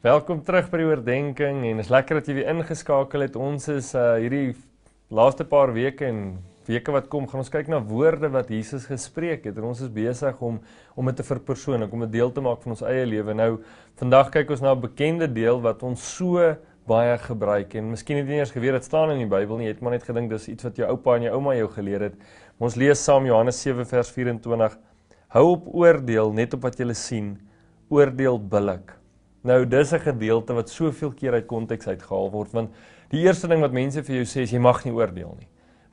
Welkom terug by die oordeeling en is lekker dat jy weer ingeskakel het. Ons is uh hierdie laaste paar weke en weke wat kom gaan ons kyk na woorde wat Jesus gespreek het en ons is besig om om dit te verpersoonlik, om dit deel te maak van ons eie lewe. Nou vandag kyk ons na 'n bekende deel wat ons so baie gebruik en miskien het jy eers geweet dit staan in die Bybel nie, jy het maar net gedink dis iets wat jou oupa en jou ouma jou geleer het. Maar ons lees saam Johannes 7 vers 24. Hou op oordeel net op wat jy sien. Oordeel billik. Nou dis 'n gedeelte wat soveel keer uit konteks uitgehaal word want die eerste ding wat mense vir jou sê is jy mag nie oordeel nie.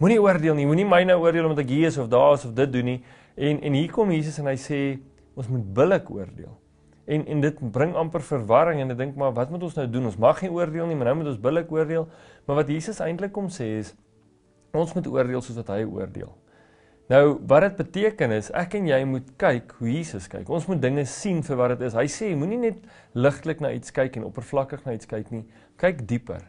Moenie oordeel nie. Moenie my nou oordeel omdat ek hier is of daar is of dit doen nie. En en hier kom Jesus en hy sê ons moet billik oordeel. En en dit bring amper verwarring en ek dink maar wat moet ons nou doen? Ons mag nie oordeel nie, maar nou moet ons billik oordeel. Maar wat Jesus eintlik kom sê is ons moet oordeel soos wat hy oordeel. Nou, wat dit beteken is ek en jy moet kyk hoe Jesus kyk. Ons moet dinge sien vir wat dit is. Hy sê, moenie net ligtelik na iets kyk en oppervlakkig na iets kyk nie. Kyk dieper.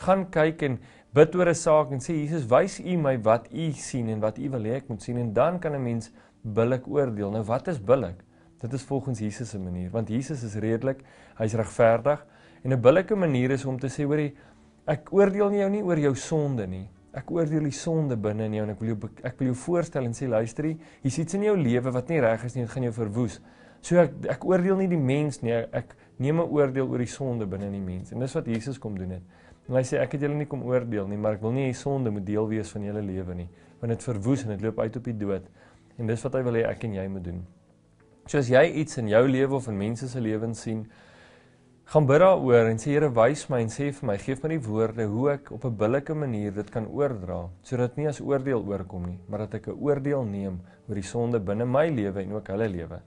Gaan kyk en bid oor 'n saak en sê Jesus, wys U my wat U sien en wat U wil hê ek moet sien en dan kan 'n mens billik oordeel. Nou, wat is billik? Dit is volgens Jesus se manier, want Jesus is redelik, hy's regverdig en 'n billike manier is om te sê, hoorie, ek oordeel nie jou nie oor jou sonde nie, Ek oordeel die sonde binne in jou en ek wil jou ek wil jou voorstel en sê luister hier's iets in jou lewe wat nie reg is nie en gaan jou verwoes. So ek ek oordeel nie die mens nie, ek neem 'n oordeel oor die sonde binne in die mens. En dis wat Jesus kom doen het. En hy sê ek het julle nie kom oordeel nie, maar ek wil nie hê sonde moet deel wees van julle lewe nie, want dit verwoes en dit loop uit op die dood. En dis wat hy wil hê ek en jy moet doen. So as jy iets in jou lewe of in mense se lewens sien, gaan bid daaroor en sê Here wys my en sê vir my gee my die woorde hoe ek op 'n billike manier dit kan oordra sodat nie as oordeel oorkom nie maar dat ek 'n oordeel neem oor die sonde binne my lewe en ook hulle lewe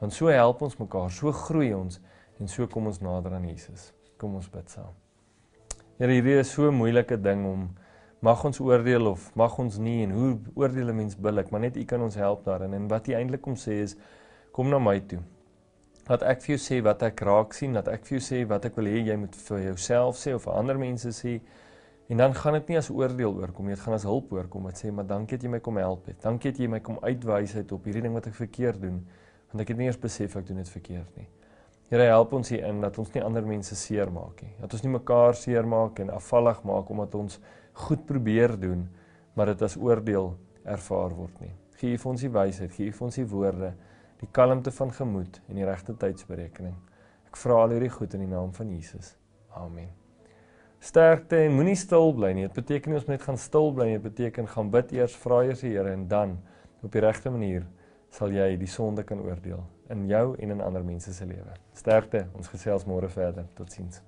want so help ons mekaar so groei ons en so kom ons nader aan Jesus kom ons bid saam Here hierdie is so 'n moeilike ding om mag ons oordeel of mag ons nie en hoe oordeel 'n mens billik maar net U kan ons help daarin en wat U eintlik kom sê is kom na my toe dat ek vir jou sê wat ek raak sien, dat ek vir jou sê wat ek wil hê jy moet vir jouself sê of vir ander mense sê. En dan gaan dit nie as oordeel oorkom nie, dit gaan as hulp oorkom wat sê, "Maar dankie dat jy my kom help het. Dankie dat jy my kom uitwys uit op hierdie ding wat ek verkeerd doen, want ek het nie eers besef ek doen dit verkeerd nie." Here, help ons hierin dat ons nie ander mense seermaak nie. Dat ons nie mekaar seermaak en afvallig maak omdat ons goed probeer doen, maar dit as oordeel ervaar word nie. Gee vir ons die wysheid, gee vir ons die woorde die kalmte van gemoed en die regte tydsberekening. Ek vra al hierdie goed in die naam van Jesus. Amen. Sterkte en moenie stil bly nie. Dit beteken nie ons moet gaan stil bly nie. Dit beteken gaan bid eers, vra eers die Here en dan op die regte manier sal jy die sonde kan oordeel in jou en in ander mense se lewe. Sterkte. Ons gesels môre verder. Totsiens.